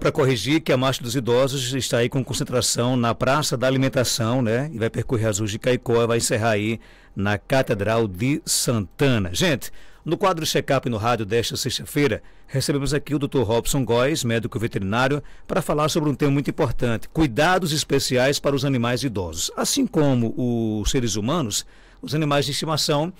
Para corrigir que a Marcha dos Idosos está aí com concentração na Praça da Alimentação, né? E vai percorrer as ruas de Caicó e vai encerrar aí na Catedral de Santana. Gente, no quadro Check-up no rádio desta sexta-feira, recebemos aqui o Dr. Robson Góes, médico veterinário, para falar sobre um tema muito importante: cuidados especiais para os animais idosos. Assim como os seres humanos, os animais de estimação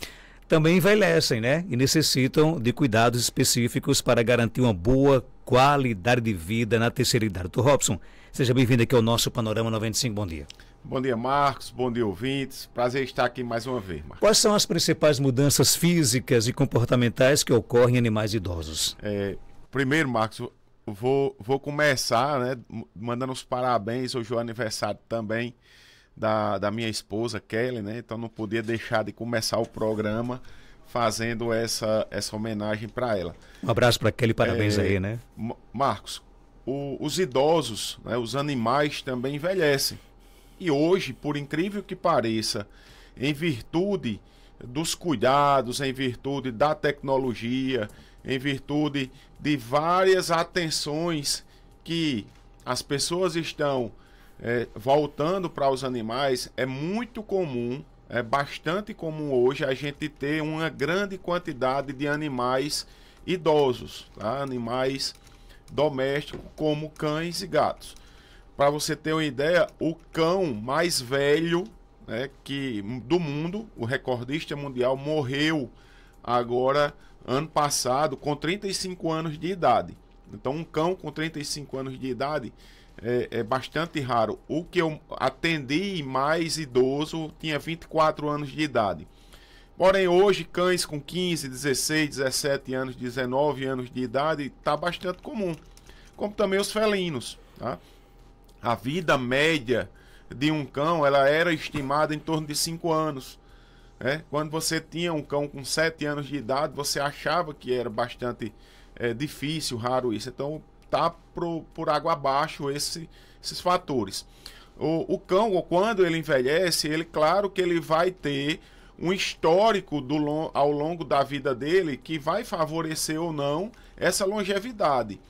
também envelhecem, né? E necessitam de cuidados específicos para garantir uma boa qualidade de vida na terceira idade. Dr. Robson, seja bem-vindo aqui ao nosso Panorama 95. Bom dia. Bom dia, Marcos. Bom dia, ouvintes. Prazer estar aqui mais uma vez, Marcos. Quais são as principais mudanças físicas e comportamentais que ocorrem em animais idosos? É, primeiro, Marcos, vou, vou começar né, mandando os parabéns. Hoje é o aniversário também da, da minha esposa, Kelly, né? Então não podia deixar de começar o programa fazendo essa, essa homenagem para ela. Um abraço para aquele parabéns é, aí, né? Marcos, o, os idosos, né, os animais também envelhecem. E hoje, por incrível que pareça, em virtude dos cuidados, em virtude da tecnologia, em virtude de várias atenções que as pessoas estão é, voltando para os animais, é muito comum é bastante comum hoje a gente ter uma grande quantidade de animais idosos, tá? animais domésticos como cães e gatos. Para você ter uma ideia, o cão mais velho né, que do mundo, o recordista mundial, morreu agora ano passado com 35 anos de idade. Então, um cão com 35 anos de idade é, é bastante raro. O que eu atendi mais idoso tinha 24 anos de idade. Porém, hoje, cães com 15, 16, 17 anos, 19 anos de idade está bastante comum, como também os felinos. Tá? A vida média de um cão ela era estimada em torno de 5 anos. Né? Quando você tinha um cão com 7 anos de idade, você achava que era bastante é difícil, raro isso. Então tá pro, por água abaixo esse, esses fatores. O, o cão, quando ele envelhece, ele claro que ele vai ter um histórico do, ao longo da vida dele que vai favorecer ou não essa longevidade.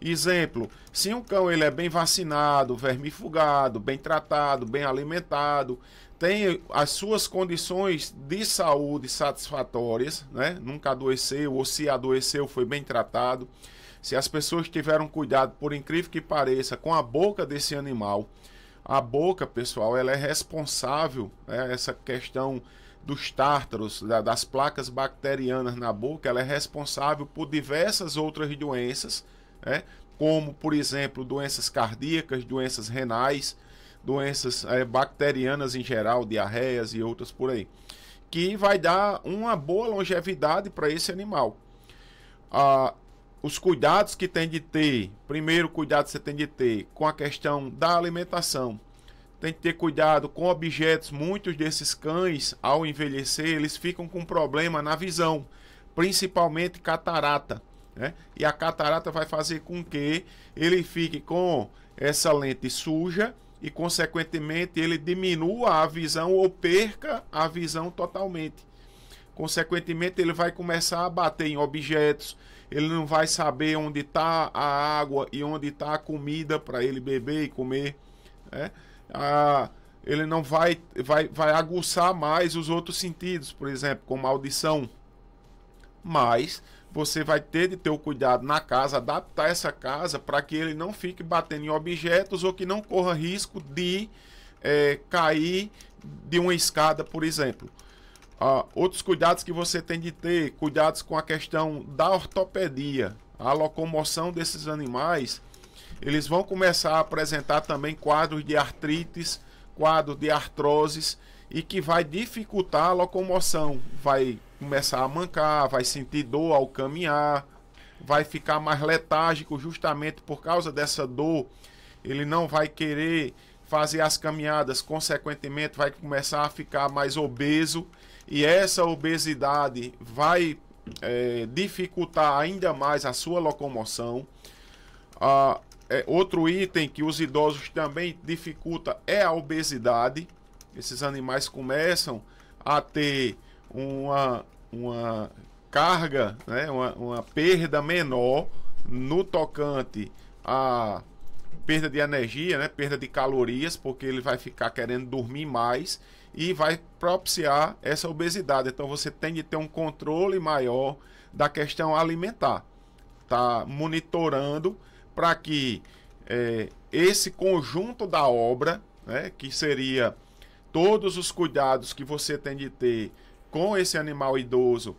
Exemplo, se um cão ele é bem vacinado, vermifugado, bem tratado, bem alimentado, tem as suas condições de saúde satisfatórias, né? Nunca adoeceu ou se adoeceu foi bem tratado. Se as pessoas tiveram cuidado, por incrível que pareça, com a boca desse animal, a boca, pessoal, ela é responsável, né? essa questão dos tártaros, da, das placas bacterianas na boca, ela é responsável por diversas outras doenças, né? como, por exemplo, doenças cardíacas, doenças renais, doenças é, bacterianas em geral, diarreias e outras por aí, que vai dar uma boa longevidade para esse animal. Ah, os cuidados que tem de ter, primeiro cuidado que você tem de ter com a questão da alimentação. Tem que ter cuidado com objetos, muitos desses cães ao envelhecer, eles ficam com problema na visão, principalmente catarata. Né? E a catarata vai fazer com que ele fique com essa lente suja e, consequentemente, ele diminua a visão ou perca a visão totalmente. Consequentemente, ele vai começar a bater em objetos, ele não vai saber onde está a água e onde está a comida para ele beber e comer. Né? Ah, ele não vai, vai, vai aguçar mais os outros sentidos, por exemplo, como a audição. Mas você vai ter de ter o cuidado na casa, adaptar essa casa para que ele não fique batendo em objetos ou que não corra risco de é, cair de uma escada, por exemplo. Ah, outros cuidados que você tem de ter, cuidados com a questão da ortopedia, a locomoção desses animais, eles vão começar a apresentar também quadros de artrites, quadros de artroses e que vai dificultar a locomoção, vai começar a mancar, vai sentir dor ao caminhar, vai ficar mais letárgico justamente por causa dessa dor. Ele não vai querer fazer as caminhadas, consequentemente vai começar a ficar mais obeso e essa obesidade vai é, dificultar ainda mais a sua locomoção. Ah, é, outro item que os idosos também dificulta é a obesidade. Esses animais começam a ter uma uma carga, né, uma, uma perda menor no tocante a perda de energia, né, perda de calorias, porque ele vai ficar querendo dormir mais e vai propiciar essa obesidade. Então você tem de ter um controle maior da questão alimentar, tá monitorando para que é, esse conjunto da obra, né, que seria todos os cuidados que você tem de ter com esse animal idoso,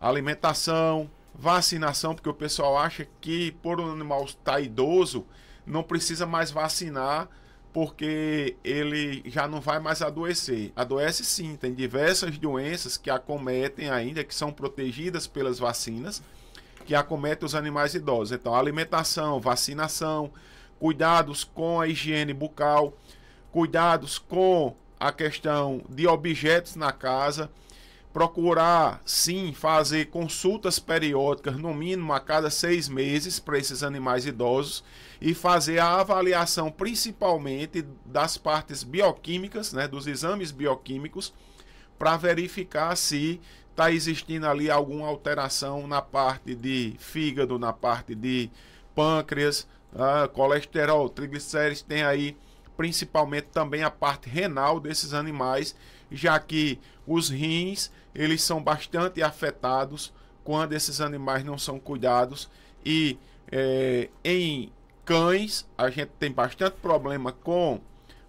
alimentação, vacinação, porque o pessoal acha que por um animal estar idoso, não precisa mais vacinar, porque ele já não vai mais adoecer. Adoece sim, tem diversas doenças que acometem ainda, que são protegidas pelas vacinas, que acometem os animais idosos. Então, alimentação, vacinação, cuidados com a higiene bucal, cuidados com a questão de objetos na casa procurar sim fazer consultas periódicas, no mínimo a cada seis meses, para esses animais idosos e fazer a avaliação principalmente das partes bioquímicas, né, dos exames bioquímicos, para verificar se está existindo ali alguma alteração na parte de fígado, na parte de pâncreas, uh, colesterol, triglicérides, tem aí principalmente também a parte renal desses animais já que os rins eles são bastante afetados quando esses animais não são cuidados e é, em cães a gente tem bastante problema com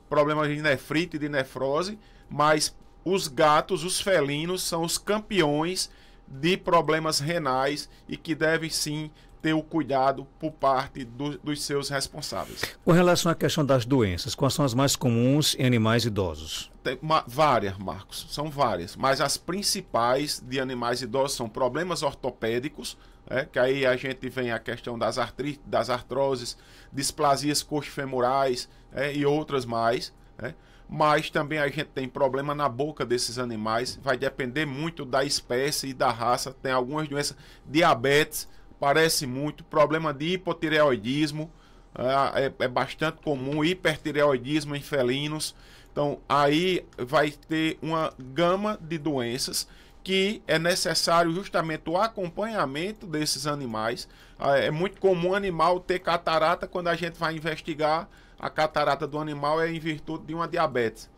problemas de nefrite e de nefrose, mas os gatos, os felinos são os campeões de problemas renais e que devem sim ter o cuidado por parte do, dos seus responsáveis. Com relação à questão das doenças, quais são as mais comuns em animais idosos? Tem uma, várias, Marcos, são várias, mas as principais de animais idosos são problemas ortopédicos, é, que aí a gente vem a questão das artrites, das artroses, displasias coxofemorais é, e outras mais, é. mas também a gente tem problema na boca desses animais, vai depender muito da espécie e da raça, tem algumas doenças, diabetes, parece muito. Problema de hipotireoidismo ah, é, é bastante comum, hipertireoidismo em felinos. Então, aí vai ter uma gama de doenças que é necessário justamente o acompanhamento desses animais. Ah, é muito comum o animal ter catarata quando a gente vai investigar a catarata do animal é em virtude de uma diabetes.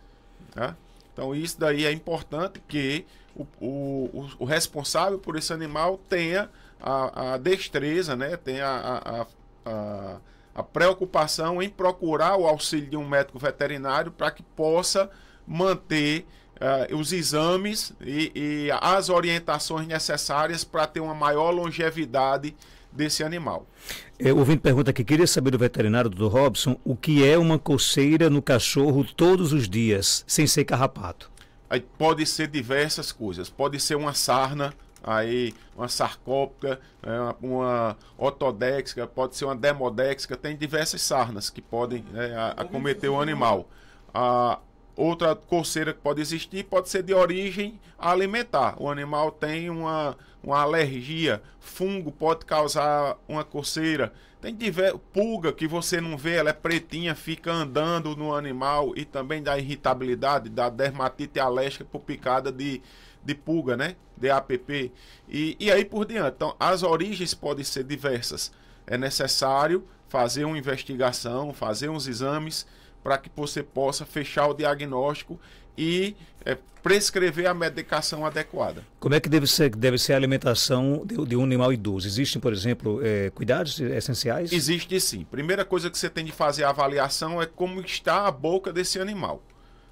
Né? Então isso daí é importante que o, o, o responsável por esse animal tenha a, a destreza, né? tem a, a, a, preocupação em procurar o auxílio de um médico veterinário para que possa manter uh, os exames e, e as orientações necessárias para ter uma maior longevidade desse animal. É, ouvindo pergunta que queria saber do veterinário do Robson o que é uma coceira no cachorro todos os dias, sem ser carrapato. Aí pode ser diversas coisas. Pode ser uma sarna, aí uma sarcópica, né, uma, uma otodéxica, pode ser uma demodéxica, tem diversas sarnas que podem né, acometer o né? animal. A outra coceira que pode existir pode ser de origem alimentar. O animal tem uma, uma alergia, fungo pode causar uma coceira. Tem diversas pulga que você não vê, ela é pretinha, fica andando no animal e também dá irritabilidade, dá dermatite alérgica por picada de de pulga, né? DAPP e, e aí por diante. Então, as origens podem ser diversas. É necessário fazer uma investigação, fazer uns exames para que você possa fechar o diagnóstico e é, prescrever a medicação adequada. Como é que deve ser, deve ser a alimentação de, de um animal idoso? Existem, por exemplo, é, cuidados essenciais? Existe sim. Primeira coisa que você tem de fazer a avaliação é como está a boca desse animal.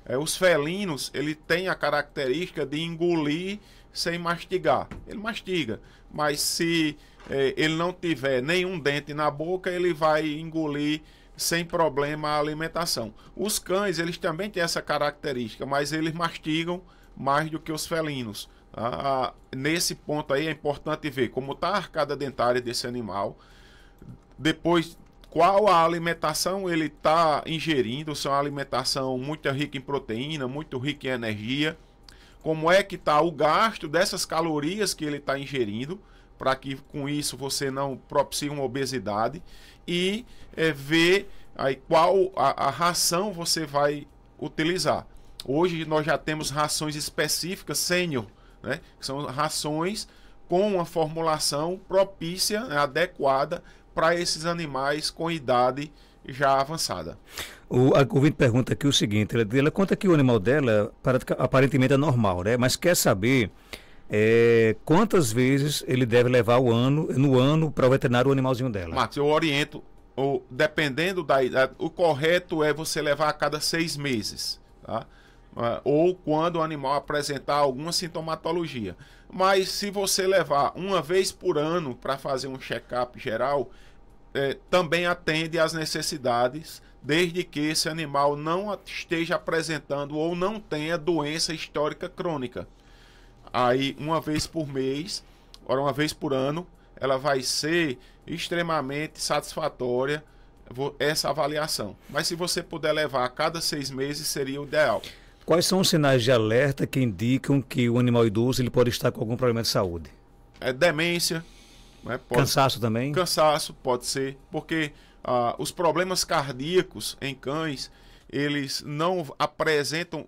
É, os felinos, ele tem a característica de engolir sem mastigar. Ele mastiga, mas se é, ele não tiver nenhum dente na boca, ele vai engolir sem problema a alimentação. Os cães, eles também têm essa característica, mas eles mastigam mais do que os felinos. Ah, ah, nesse ponto aí é importante ver como está a arcada dentária desse animal. Depois qual a alimentação ele está ingerindo, se é uma alimentação muito rica em proteína, muito rica em energia, como é que está o gasto dessas calorias que ele está ingerindo, para que com isso você não propicie uma obesidade, e é, ver aí qual a, a ração você vai utilizar. Hoje nós já temos rações específicas sênior, né? que são rações com uma formulação propícia, né, adequada para esses animais com idade já avançada. O ouvinte pergunta aqui o seguinte: ela, ela conta que o animal dela aparentemente é normal, né? Mas quer saber é, quantas vezes ele deve levar o ano, no ano para o veterinário o animalzinho dela. Matos, eu oriento, ou, dependendo da idade, o correto é você levar a cada seis meses, tá? Ah, ou quando o animal apresentar alguma sintomatologia. Mas se você levar uma vez por ano para fazer um check-up geral, é, também atende às necessidades, desde que esse animal não esteja apresentando ou não tenha doença histórica crônica. Aí, uma vez por mês, ora, uma vez por ano, ela vai ser extremamente satisfatória essa avaliação. Mas se você puder levar a cada seis meses, seria o ideal. Quais são os sinais de alerta que indicam que o animal idoso ele pode estar com algum problema de saúde? É demência. Né? Pode... Cansaço também? Cansaço, pode ser. Porque ah, os problemas cardíacos em cães, eles não apresentam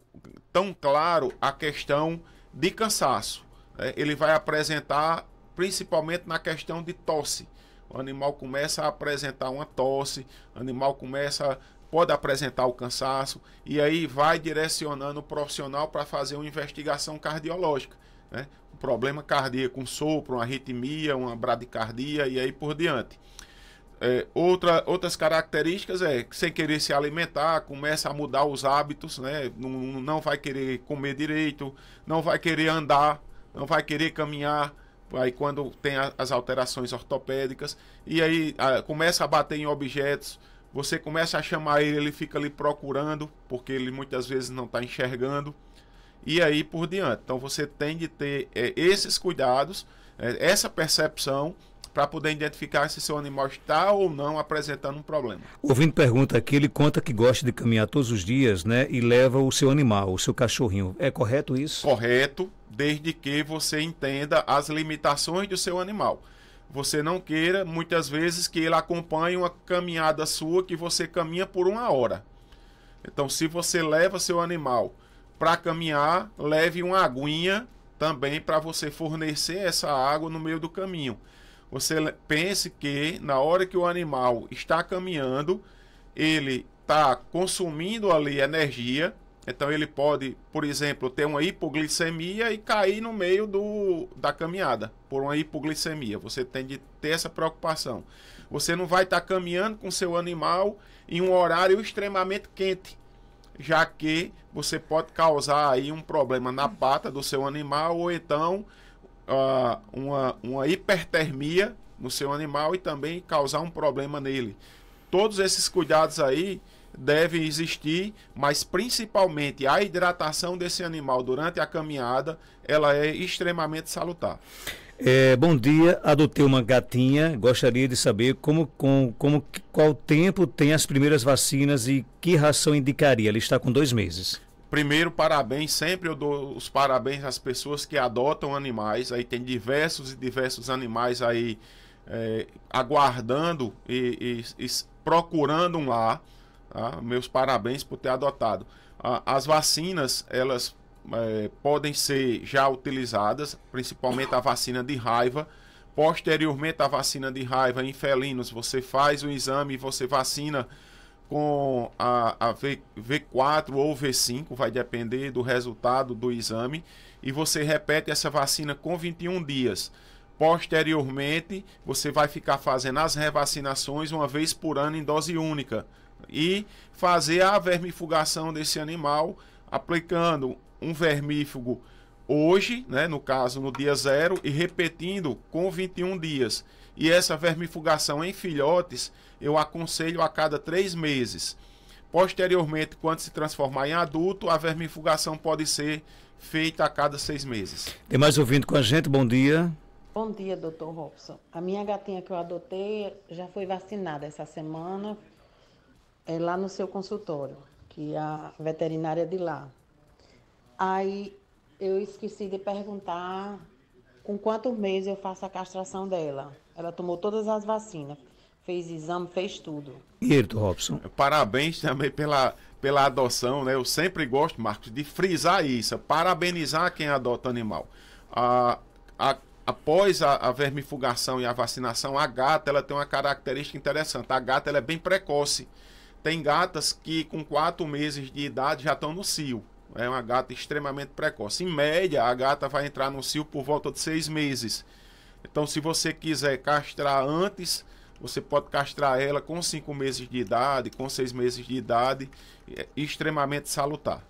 tão claro a questão de cansaço. Né? Ele vai apresentar principalmente na questão de tosse. O animal começa a apresentar uma tosse, o animal começa pode apresentar o cansaço, e aí vai direcionando o profissional para fazer uma investigação cardiológica. Né? Um problema cardíaco, um sopro, uma arritmia, uma bradicardia e aí por diante. É, outra, outras características é que sem querer se alimentar, começa a mudar os hábitos, né? não, não vai querer comer direito, não vai querer andar, não vai querer caminhar. Aí quando tem as alterações ortopédicas, e aí a, começa a bater em objetos, você começa a chamar ele, ele fica ali procurando, porque ele muitas vezes não está enxergando. E aí por diante. Então você tem de ter é, esses cuidados, é, essa percepção para poder identificar se seu animal está ou não apresentando um problema. Ouvindo pergunta aqui, ele conta que gosta de caminhar todos os dias, né? E leva o seu animal, o seu cachorrinho. É correto isso? Correto, desde que você entenda as limitações do seu animal você não queira, muitas vezes que ele acompanhe uma caminhada sua que você caminha por uma hora. Então, se você leva seu animal para caminhar, leve uma aguinha também para você fornecer essa água no meio do caminho. Você pense que na hora que o animal está caminhando, ele está consumindo ali energia então ele pode, por exemplo, ter uma hipoglicemia e cair no meio do, da caminhada por uma hipoglicemia. Você tem de ter essa preocupação. Você não vai estar tá caminhando com seu animal em um horário extremamente quente, já que você pode causar aí um problema na pata do seu animal ou então uh, uma, uma hipertermia no seu animal e também causar um problema nele. Todos esses cuidados aí devem existir, mas principalmente a hidratação desse animal durante a caminhada, ela é extremamente salutar. É, bom dia, adotei uma gatinha, gostaria de saber como, com, como, qual tempo tem as primeiras vacinas e que ração indicaria? Ela está com dois meses. Primeiro, parabéns, sempre eu dou os parabéns às pessoas que adotam animais, aí tem diversos e diversos animais aí é, aguardando e, e, e procurando um lar. Tá? Meus parabéns por ter adotado. Ah, as vacinas, elas é, podem ser já utilizadas, principalmente a vacina de raiva. Posteriormente à vacina de raiva em felinos, você faz o exame e você vacina com a, a v, V4 ou V5, vai depender do resultado do exame, e você repete essa vacina com 21 dias. Posteriormente, você vai ficar fazendo as revacinações uma vez por ano em dose única, e fazer a vermifugação desse animal aplicando um vermífugo hoje, né, no caso no dia zero, e repetindo com 21 dias. E essa vermifugação em filhotes eu aconselho a cada três meses. Posteriormente, quando se transformar em adulto, a vermifugação pode ser feita a cada seis meses. Tem mais ouvindo com a gente? Bom dia. Bom dia, doutor Robson. A minha gatinha que eu adotei já foi vacinada essa semana, é lá no seu consultório, que a veterinária é de lá. Aí eu esqueci de perguntar com quantos meses eu faço a castração dela. Ela tomou todas as vacinas, fez exame, fez tudo. E Ayrton Robson? Parabéns também pela, pela adoção, né? Eu sempre gosto, Marcos, de frisar isso, parabenizar quem adota animal. A, a após a, a, vermifugação e a vacinação, a gata ela tem uma característica interessante. A gata ela é bem precoce. Tem gatas que com 4 meses de idade já estão no cio. É uma gata extremamente precoce. Em média, a gata vai entrar no cio por volta de 6 meses. Então, se você quiser castrar antes, você pode castrar ela com 5 meses de idade, com 6 meses de idade. É extremamente salutar.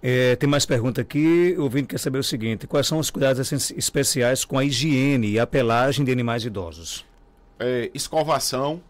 É, tem mais pergunta aqui. O ouvinte quer saber o seguinte: quais são os cuidados especiais com a higiene e a pelagem de animais idosos? É, escovação,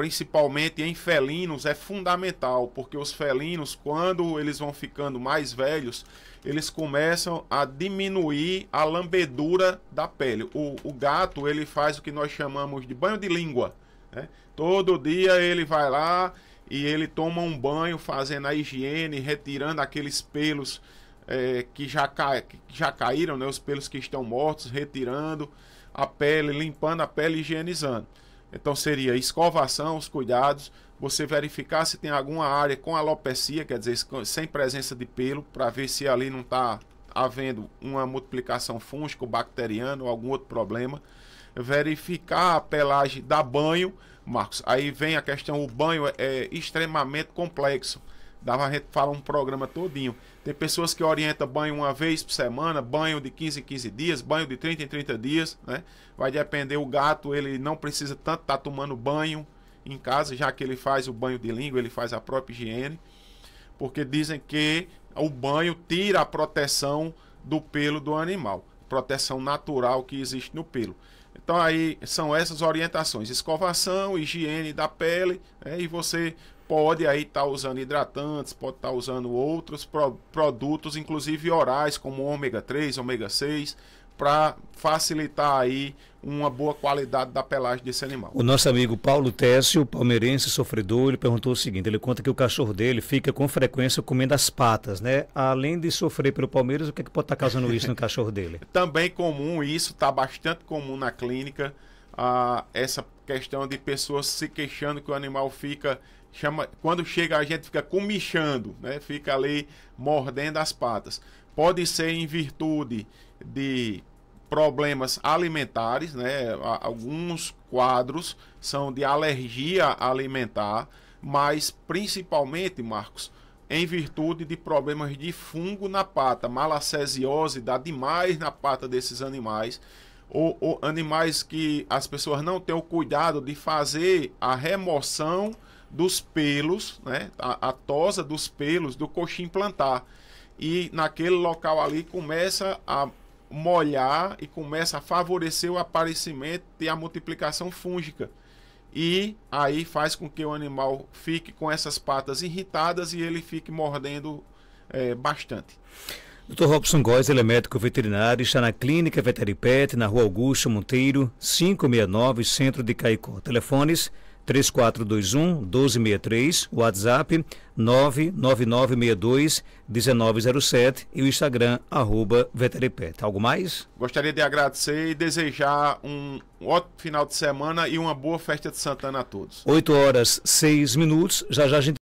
principalmente em felinos, é fundamental, porque os felinos, quando eles vão ficando mais velhos, eles começam a diminuir a lambedura da pele. O, o gato, ele faz o que nós chamamos de banho de língua. Né? Todo dia ele vai lá e ele toma um banho fazendo a higiene, retirando aqueles pelos é, que, já que já caíram, né? os pelos que estão mortos, retirando a pele, limpando a pele, higienizando. Então seria escovação, os cuidados, você verificar se tem alguma área com alopecia, quer dizer, sem presença de pelo, para ver se ali não está havendo uma multiplicação ou bacteriana ou algum outro problema. Verificar a pelagem, dar banho, Marcos. Aí vem a questão, o banho é, é extremamente complexo Dava a gente falar um programa todinho. Tem pessoas que orientam banho uma vez por semana, banho de 15 em 15 dias, banho de 30 em 30 dias, né? Vai depender, o gato ele não precisa tanto estar tá tomando banho em casa, já que ele faz o banho de língua, ele faz a própria higiene. Porque dizem que o banho tira a proteção do pelo do animal, proteção natural que existe no pelo. Então aí são essas orientações: escovação, higiene da pele, né? e você pode aí estar tá usando hidratantes, pode estar tá usando outros pro produtos, inclusive orais, como ômega 3, ômega 6, para facilitar aí uma boa qualidade da pelagem desse animal. O nosso amigo Paulo Técio, palmeirense sofredor, ele perguntou o seguinte, ele conta que o cachorro dele fica com frequência comendo as patas, né? Além de sofrer pelo Palmeiras, o que, é que pode estar tá causando isso no cachorro dele? Também comum isso, está bastante comum na clínica, ah, essa questão de pessoas se queixando que o animal fica chama, quando chega a gente fica comichando, né? Fica ali mordendo as patas. Pode ser em virtude de problemas alimentares, né? Alguns quadros são de alergia alimentar, mas principalmente, Marcos, em virtude de problemas de fungo na pata, malacesiose dá demais na pata desses animais, ou, ou animais que as pessoas não têm o cuidado de fazer a remoção dos pelos, né? A, a tosa dos pelos do coxim plantar. E naquele local ali começa a molhar e começa a favorecer o aparecimento e a multiplicação fúngica. E aí faz com que o animal fique com essas patas irritadas e ele fique mordendo é, bastante. Dr. Robson Góes, ele é médico veterinário, está na Clínica Veteripet, na Rua Augusto Monteiro, 569, Centro de Caicó. Telefones 3421 1263, WhatsApp 99962 1907 e o Instagram arroba Veteripet. Tá algo mais? Gostaria de agradecer e desejar um ótimo final de semana e uma boa festa de Santana a todos. 8 horas 6 minutos, já já a gente